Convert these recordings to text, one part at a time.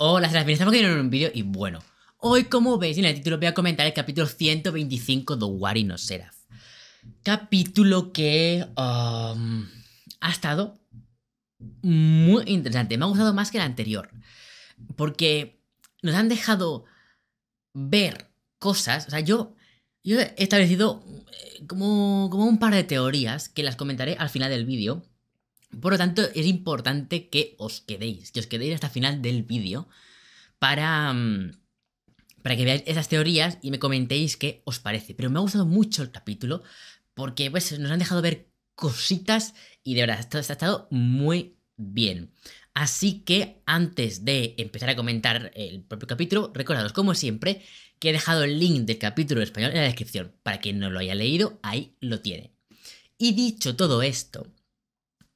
Hola, las bienvenidas que en un vídeo y bueno, hoy como veis en el título voy a comentar el capítulo 125 de Wari no Seraph. Capítulo que um, ha estado muy interesante, me ha gustado más que el anterior, porque nos han dejado ver cosas, o sea, yo, yo he establecido eh, como, como un par de teorías que las comentaré al final del vídeo por lo tanto, es importante que os quedéis, que os quedéis hasta el final del vídeo para, mm, para que veáis esas teorías y me comentéis qué os parece. Pero me ha gustado mucho el capítulo porque pues, nos han dejado ver cositas y de verdad, esto ha estado muy bien. Así que antes de empezar a comentar el propio capítulo, recordados como siempre que he dejado el link del capítulo español en la descripción. Para quien no lo haya leído, ahí lo tiene. Y dicho todo esto,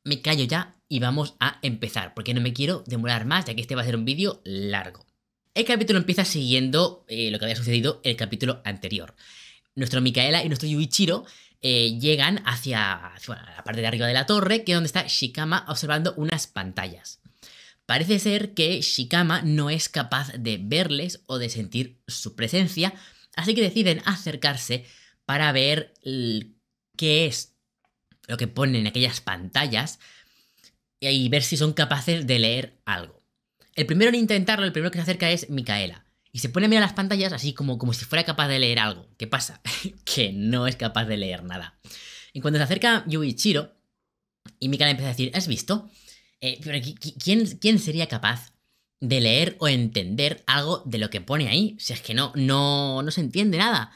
me callo ya y vamos a empezar, porque no me quiero demorar más, ya que este va a ser un vídeo largo. El capítulo empieza siguiendo eh, lo que había sucedido el capítulo anterior. Nuestro Micaela y nuestro Yuichiro eh, llegan hacia, la parte de arriba de la torre, que es donde está Shikama observando unas pantallas. Parece ser que Shikama no es capaz de verles o de sentir su presencia, así que deciden acercarse para ver qué es lo que ponen en aquellas pantallas y ver si son capaces de leer algo. El primero en intentarlo, el primero que se acerca es Micaela. Y se pone a mirar las pantallas así como, como si fuera capaz de leer algo. ¿Qué pasa? que no es capaz de leer nada. Y cuando se acerca Yuichiro, y Micaela empieza a decir, ¿has visto? Eh, pero ¿quién, ¿quién sería capaz de leer o entender algo de lo que pone ahí? Si es que no, no, no se entiende nada.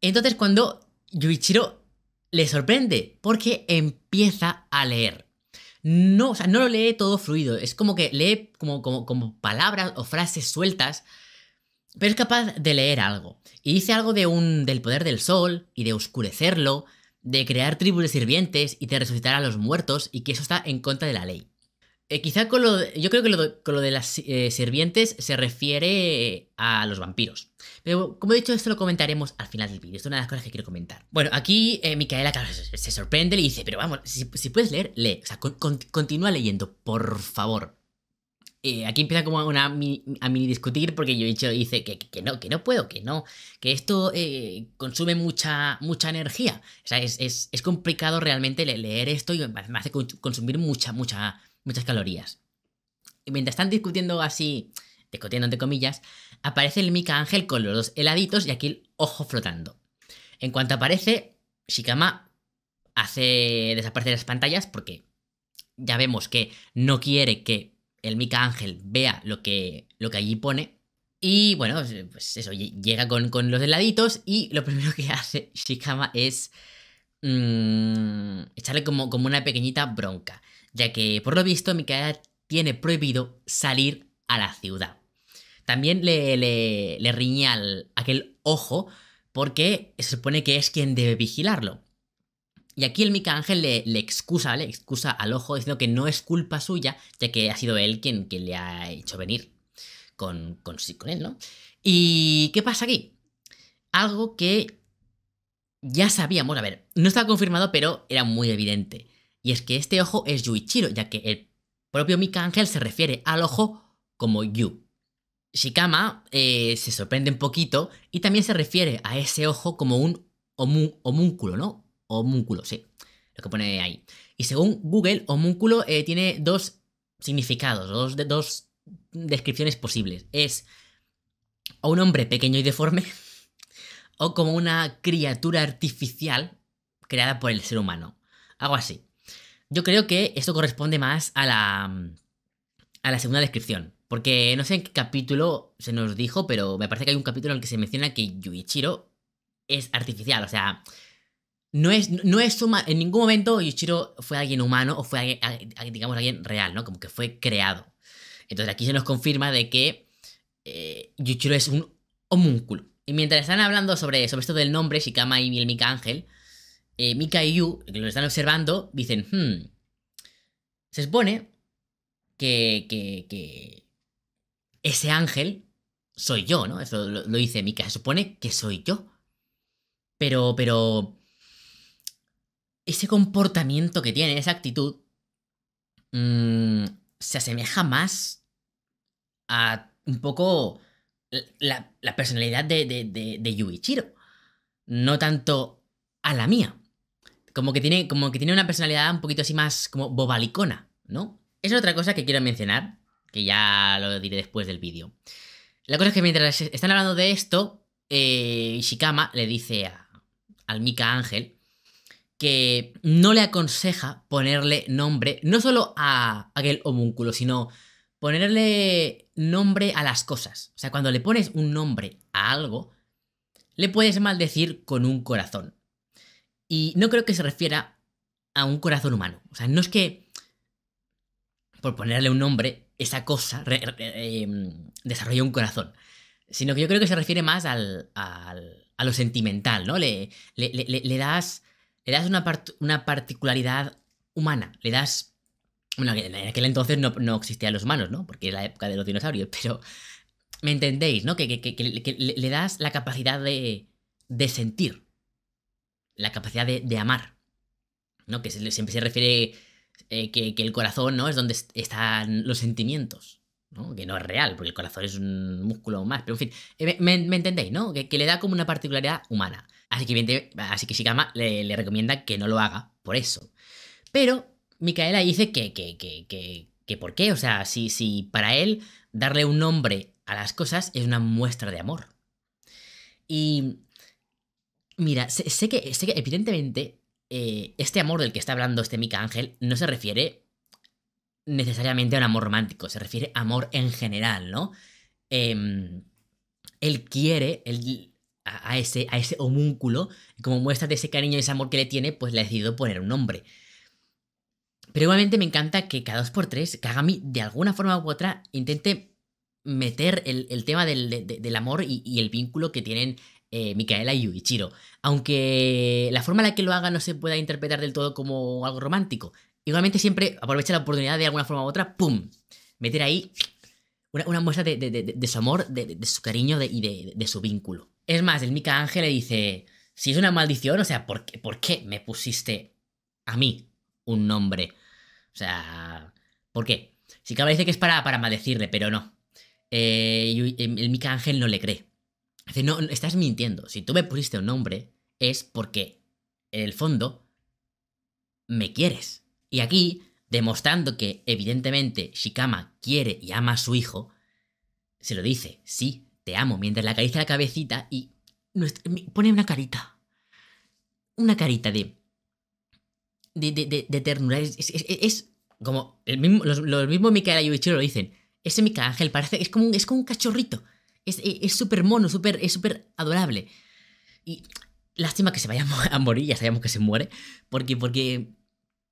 Entonces cuando Yuichiro le sorprende porque empieza a leer. No, o sea, no lo lee todo fluido, es como que lee como, como, como palabras o frases sueltas, pero es capaz de leer algo. Y dice algo de un, del poder del sol y de oscurecerlo, de crear tribus de sirvientes y de resucitar a los muertos y que eso está en contra de la ley. Eh, quizá con lo yo creo que lo con lo de las eh, sirvientes se refiere eh, a los vampiros. Pero como he dicho, esto lo comentaremos al final del vídeo. es una de las cosas que quiero comentar. Bueno, aquí Micaela se, sorprende y dice, pero vamos, si, puedes leer, lee. O sea, continúa leyendo, por favor. aquí empieza como una, a mini discutir porque yo he dicho, dice que, no, que no puedo, que no, que esto consume mucha, mucha energía. O sea, es complicado realmente leer esto y me hace consumir mucha, mucha muchas calorías. Y mientras están discutiendo así, discutiendo entre comillas, aparece el Mika Ángel con los dos heladitos y aquí el ojo flotando. En cuanto aparece, Shikama hace desaparecer las pantallas porque ya vemos que no quiere que el Mika Ángel vea lo que, lo que allí pone. Y bueno, pues eso, llega con, los heladitos y lo primero que hace Shikama es mm, echarle como, como una pequeñita bronca ya que por lo visto Micaela tiene prohibido salir a la ciudad. También le, le, riñe al, aquel ojo porque se supone que es quien debe vigilarlo. Y aquí el Mica Ángel le, excusa, le excusa al ojo diciendo que no es culpa suya, ya que ha sido él quien, le ha hecho venir con, con, con él, ¿no? ¿Y qué pasa aquí? Algo que ya sabíamos, a ver, no estaba confirmado, pero era muy evidente. Y es que este ojo es Yuichiro, ya que el propio Mika Ángel se refiere al ojo como Yu. Shikama eh, se sorprende un poquito y también se refiere a ese ojo como un homúnculo, ¿no? Homúnculo, sí. Lo que pone ahí. Y según Google, homúnculo eh, tiene dos significados, dos, dos descripciones posibles. Es o un hombre pequeño y deforme, o como una criatura artificial creada por el ser humano. Algo así. Yo creo que esto corresponde más a la, mm, a la segunda descripción. Porque no sé en qué capítulo se nos dijo, pero me parece que hay un capítulo en el que se menciona que Yuichiro es artificial. O sea, no es, no es en ningún momento Yuichiro fue alguien humano o fue alguien, digamos, alguien real, ¿no? Como que fue creado. Entonces aquí se nos confirma de que eh, Yuichiro es un homúnculo. Y mientras están hablando sobre, sobre esto del nombre, Shikama y el Mika Ángel, eh, Mika y Yu, que lo están observando, dicen, hmm, se supone que, ese ángel soy yo, ¿no? Eso lo, dice Mika, se supone que soy yo. Pero, pero... Ese comportamiento que tiene, esa actitud, mm, se asemeja más a un poco la, personalidad de, de, de, de Yuichiro. No tanto a la mía como que tiene, como que tiene una personalidad un poquito así más como bobalicona, ¿no? Esa es otra cosa que quiero mencionar, que ya lo diré después del vídeo. La cosa es que mientras están hablando de esto, eh, Ishikama le dice a, al Mika Ángel que no le aconseja ponerle nombre, no solo a aquel homúnculo, sino ponerle nombre a las cosas. O sea, cuando le pones un nombre a algo, le puedes maldecir con un corazón. Y no creo que se refiera a un corazón humano. O sea, no es que, por ponerle un nombre, esa cosa eh, em, desarrolle un corazón. Sino que yo creo que se refiere más al, a lo sentimental, ¿no? Le, le, das, le das una, una, particularidad humana, le das... Bueno, en aquel entonces no, no existían los humanos, ¿no? Porque era la época de los dinosaurios, pero me entendéis, ¿no? Que, que le das la capacidad de, de sentir, la capacidad de, amar, ¿no? Que siempre se refiere eh, que, el corazón, ¿no? Es donde están los sentimientos, ¿no? Que no es real, porque el corazón es un músculo más, pero en fin, eh, me, entendéis, ¿no? Que, le da como una particularidad humana. Así que, así que le, recomienda que no lo haga por eso. Pero Micaela dice que, que, que, que, ¿por qué? O sea, si, si para él darle un nombre a las cosas es una muestra de amor. Y Mira, sé, que, que evidentemente eh, este amor del que está hablando este Mika Ángel no se refiere necesariamente a un amor romántico, se refiere a amor en general, ¿no? Em, él quiere a, ese, a ese homúnculo, como muestra de ese cariño y ese amor que le tiene, pues le ha decidido poner un nombre. Pero igualmente me encanta que cada dos por tres Kagami de alguna forma u otra intente meter el, tema del, amor y, el vínculo que tienen eh, Micaela y Chiro, Aunque la forma en la que lo haga no se pueda interpretar del todo como algo romántico. Igualmente siempre aprovecha la oportunidad de alguna forma u otra, ¡pum! Meter ahí una, muestra de, su amor, de, su cariño y de, su vínculo. Es más, el Mika Ángel le dice, si es una maldición, o sea, ¿por qué, me pusiste a mí un nombre? O sea, ¿por qué? Si cabe dice que es para, para maldecirle, pero no. Eh, el Mika Ángel no le cree. Dice, no, estás mintiendo. Si tú me pusiste un nombre, es porque, en el fondo, me quieres. Y aquí, demostrando que, evidentemente, Shikama quiere y ama a su hijo, se lo dice, sí, te amo, mientras la acaricia la cabecita y pone una carita. Una carita de... De, de, ternura. Es, como... El mismo, los, mismos Mikael y Yuichiro lo dicen. Ese Mikael Ángel parece... Es como es como un cachorrito e, es súper mono, super, es súper adorable. Y lástima que se vaya a morir, ya sabíamos que se muere, porque, porque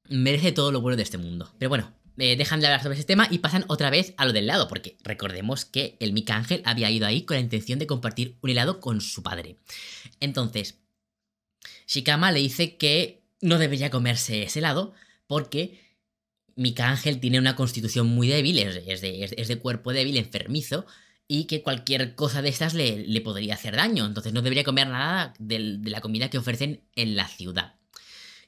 merece todo lo bueno de este mundo. Pero bueno, eh, dejan de hablar sobre ese tema y pasan otra vez a lo del helado, porque recordemos que el Mika Ángel había ido ahí con la intención de compartir un helado con su padre. Entonces, Shikama le dice que no debería comerse ese helado porque Mika Ángel tiene una constitución muy débil, es, de, es de cuerpo débil, enfermizo, y que cualquier cosa de estas le, podría hacer daño. Entonces no debería comer nada de, la comida que ofrecen en la ciudad.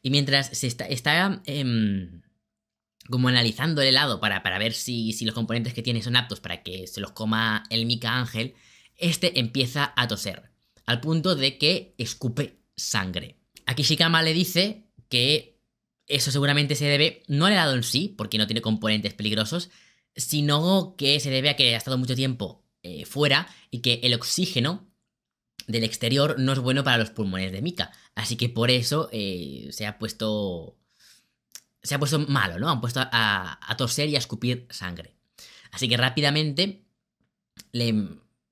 Y mientras se está, está em, como analizando el helado para, para ver si, los componentes que tiene son aptos para que se los coma el Mika Ángel, este empieza a toser, al punto de que escupe sangre. Aquí Shikama le dice que eso seguramente se debe no al helado en sí, porque no tiene componentes peligrosos, sino que se debe a que ha estado mucho tiempo eh, fuera y que el oxígeno del exterior no es bueno para los pulmones de Mika. Así que por eso eh, se ha puesto. Se ha puesto malo, ¿no? Han puesto a, a, toser y a escupir sangre. Así que rápidamente le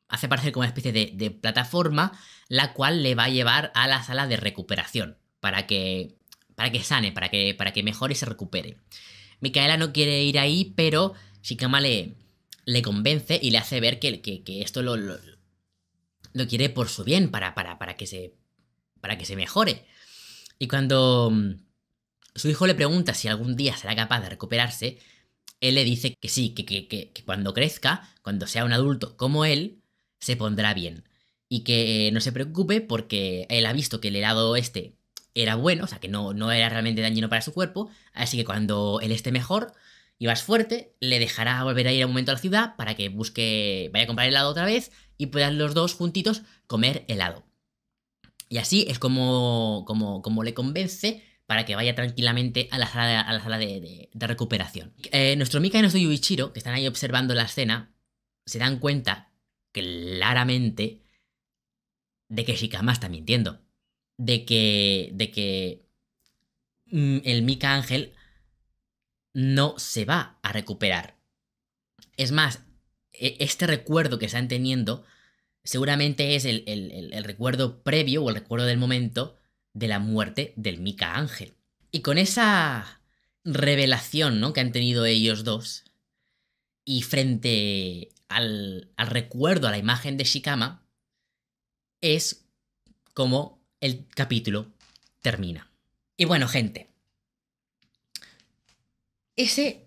hace parecer como una especie de, plataforma, la cual le va a llevar a la sala de recuperación para que, para que sane, para que, para que mejore y se recupere. Micaela no quiere ir ahí, pero Shikama le, le convence y le hace ver que, esto lo, lo, quiere por su bien, para, para, que se, para que se mejore. Y cuando mm, su hijo le pregunta si algún día será capaz de recuperarse, él le dice que sí, que, cuando crezca, cuando sea un adulto como él, se pondrá bien. Y que eh, no se preocupe porque él ha visto que el helado este era bueno, o sea, que no, no era realmente dañino para su cuerpo, así que cuando él esté mejor, y vas fuerte, le dejará volver a ir a un momento a la ciudad para que busque, vaya a comprar helado otra vez y puedan los dos juntitos comer helado. Y así es como, como, le convence para que vaya tranquilamente a la sala de, a la sala de, recuperación. Eh, nuestro Mika y nuestro Yuichiro, que están ahí observando la escena, se dan cuenta claramente de que Shikama está mintiendo. De que, de que mm, el Mika Ángel no se va a recuperar. Es más, e-, este recuerdo que están teniendo seguramente es el, recuerdo previo o el recuerdo del momento de la muerte del Mika Ángel. Y con esa revelación ¿no? que han tenido ellos dos, y frente al, recuerdo, a la imagen de Shikama, es como el capítulo termina. Y bueno, gente, ese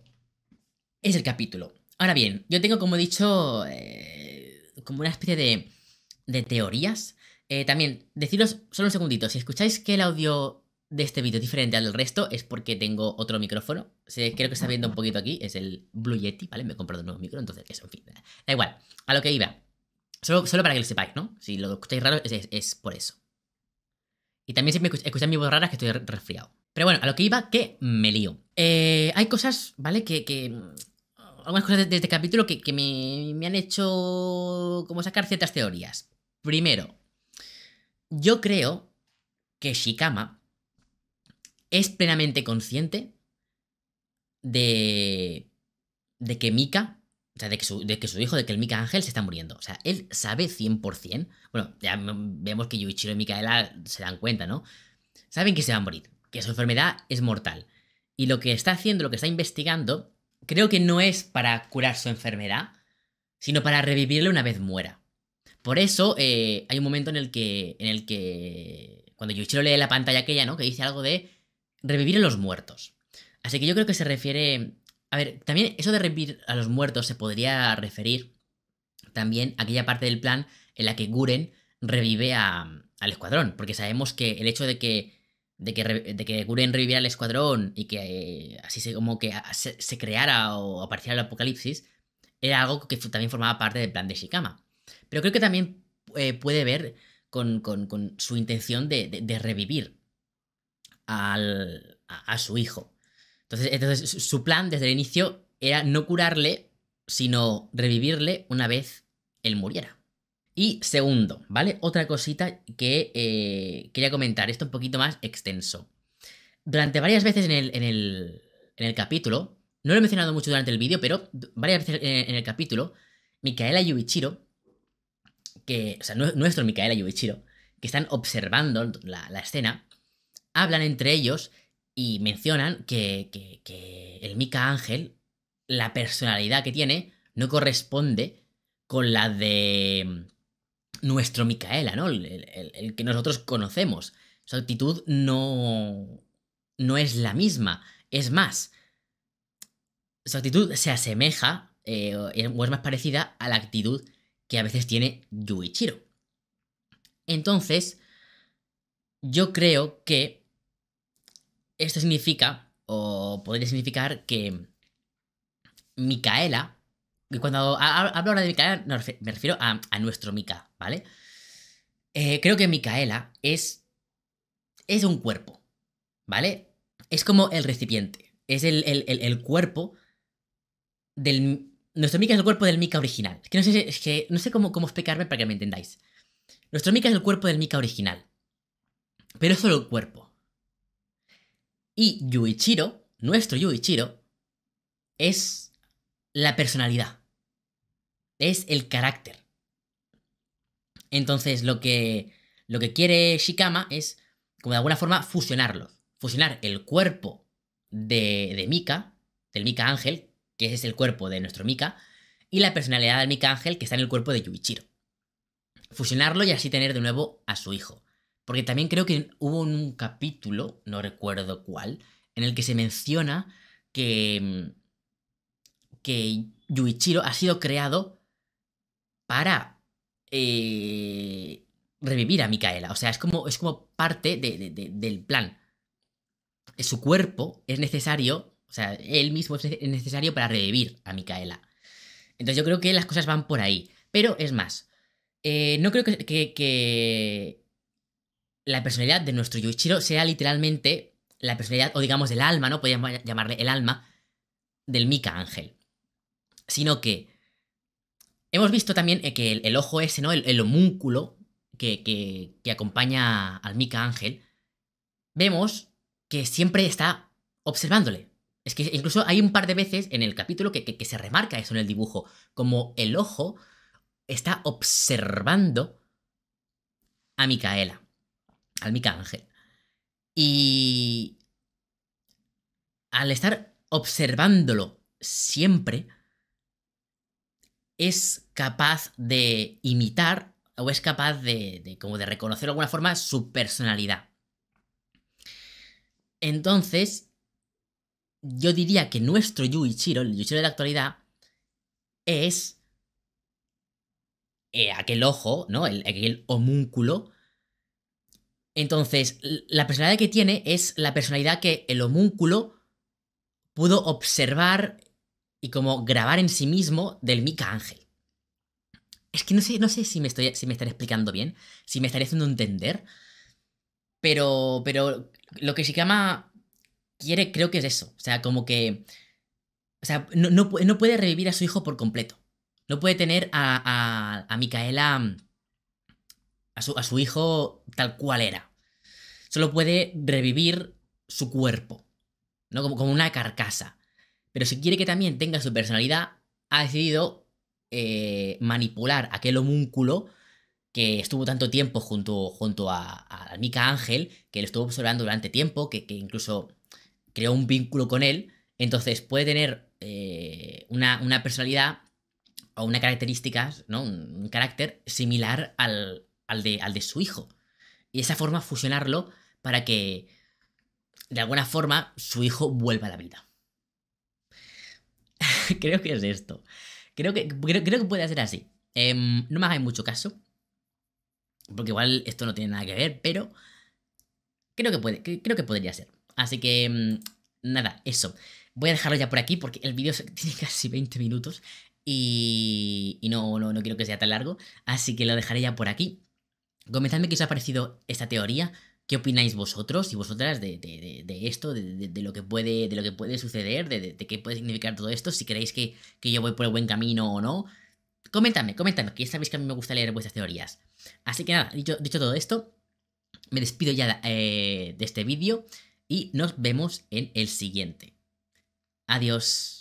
es el capítulo. Ahora bien, yo tengo, como he dicho, eh, como una especie de, teorías. Eh, también, deciros solo un segundito, si escucháis que el audio de este vídeo es diferente al resto, es porque tengo otro micrófono. creo que está viendo un poquito aquí, es el Blue Yeti, ¿vale? Me he comprado un nuevo micro, entonces, eso, en fin. Da igual, a lo que iba. Solo, para que lo sepáis, ¿no? Si lo escucháis raro, es, por eso. Y también si me escucháis, escucháis mi voz rara, es que estoy resfriado. Pero bueno, a lo que iba, que me lío. Eh, hay cosas, ¿vale? Que, algunas cosas de, este capítulo que, me, han hecho como sacar ciertas teorías. Primero, yo creo que Shikama es plenamente consciente de, de que Mika, o sea, de que, su, hijo, de que el Mika Ángel se está muriendo. O sea, él sabe 100%. Bueno, ya vemos que Yuichiro y Mikaela se dan cuenta, ¿no? Saben que se va a morir que su enfermedad es mortal. Y lo que está haciendo, lo que está investigando, creo que no es para curar su enfermedad, sino para revivirle una vez muera. Por eso eh, hay un momento en el que, en el que, cuando Yuichiro lee la pantalla aquella, ¿no? Que dice algo de revivir a los muertos. Así que yo creo que se refiere... A ver, también eso de revivir a los muertos se podría referir también a aquella parte del plan en la que Guren revive a, al escuadrón, porque sabemos que el hecho de que de que, de que Guren reviviera el escuadrón y que eh, así se, como que se, creara o apareciera el apocalipsis, era algo que también formaba parte del plan de Shikama. Pero creo que también eh, puede ver con, su intención de, revivir a, a, su hijo. Entonces, entonces, su plan desde el inicio era no curarle, sino revivirle una vez él muriera. Y segundo, ¿vale? Otra cosita que eh, quería comentar, esto un poquito más extenso. Durante varias veces en el, capítulo, no lo he mencionado mucho durante el vídeo, pero varias veces en, el capítulo, Micaela y que, o sea, nuestro Micaela y que están observando la, escena, hablan entre ellos y mencionan que, que el Mika Ángel, la personalidad que tiene, no corresponde con la de nuestro Micaela, ¿no? El, que nosotros conocemos. Su actitud no, no es la misma. Es más, su actitud se asemeja eh, o es más parecida a la actitud que a veces tiene Yuichiro. Entonces, yo creo que esto significa, o podría significar que Micaela y cuando hablo ahora de Mikaela me refiero a, nuestro Mika, ¿vale? Eh, creo que Mikaela es. es un cuerpo, ¿vale? Es como el recipiente. Es el, cuerpo del. Nuestro Mika es el cuerpo del Mika original. Es que no sé, es no sé cómo, cómo explicarme para que me entendáis. Nuestro Mika es el cuerpo del Mika original. Pero es solo el cuerpo. Y Yuichiro, nuestro Yuichiro, es la personalidad es el carácter. Entonces, lo que, lo que quiere Shikama es, como de alguna forma, fusionarlo. Fusionar el cuerpo de, de Mika, del Mika Ángel, que es el cuerpo de nuestro Mika, y la personalidad del Mika Ángel que está en el cuerpo de Yuichiro. Fusionarlo y así tener de nuevo a su hijo. Porque también creo que hubo un capítulo, no recuerdo cuál, en el que se menciona que, mm, que Yuichiro ha sido creado para eh, revivir a Micaela. O sea, es como, es como parte del plan. Su cuerpo es necesario, o sea, él mismo es necesario para revivir a Micaela. Entonces yo creo que las cosas van por ahí. Pero es más, eh, no creo que, la personalidad de nuestro Yuichiro sea literalmente la personalidad, o digamos el alma, ¿no? Podríamos llamarle el alma del Mika Ángel. Sino que Hemos visto también eh, que el, ojo ese, ¿no? El, homúnculo que, acompaña al Mica Ángel, vemos que siempre está observándole. Es que incluso hay un par de veces en el capítulo que, se remarca eso en el dibujo, como el ojo está observando a Micaela, al Mika Ángel. Y al estar observándolo siempre, es capaz de imitar o es capaz de, como de reconocer de alguna forma su personalidad. Entonces, yo diría que nuestro Yuichiro, el Yuichiro de la actualidad, es eh, aquel ojo, ¿no? El, aquel homúnculo. Entonces, la personalidad que tiene es la personalidad que el homúnculo pudo observar y como grabar en sí mismo del Mika Ángel. Es que no sé, no sé si, me estoy, si me estaré explicando bien, si me estaré haciendo entender, pero, pero lo que Shikama quiere creo que es eso. O sea, como que... O sea, no, puede revivir a su hijo por completo. No puede tener a, a, a Micaela, mm, a su, a su hijo tal cual era. Solo puede revivir su cuerpo, ¿no? Como, como una carcasa pero si quiere que también tenga su personalidad, ha decidido eh, manipular aquel homúnculo que estuvo tanto tiempo junto, junto a, a Mika Ángel, que lo estuvo observando durante tiempo, que, incluso creó un vínculo con él, entonces puede tener eh, una, personalidad o una característica, ¿no? un, carácter similar al, al, de, al de su hijo. Y esa forma fusionarlo para que, de alguna forma, su hijo vuelva a la vida. creo que es esto. Creo que, creo, que puede ser así. Em, no me hagáis mucho caso. Porque igual esto no tiene nada que ver, pero creo que, puede, creo que podría ser. Así que, em, nada, eso. Voy a dejarlo ya por aquí porque el vídeo tiene casi 20 minutos y, y no, no, quiero que sea tan largo. Así que lo dejaré ya por aquí. Comentadme qué os ha parecido esta teoría. ¿Qué opináis vosotros y vosotras de, esto, de, lo que puede, de lo que puede suceder, de, qué puede significar todo esto? Si queréis que, yo voy por el buen camino o no. Coméntame, comentadme, que ya sabéis que a mí me gusta leer vuestras teorías. Así que nada, dicho, todo esto, me despido ya eh, de este vídeo y nos vemos en el siguiente. Adiós.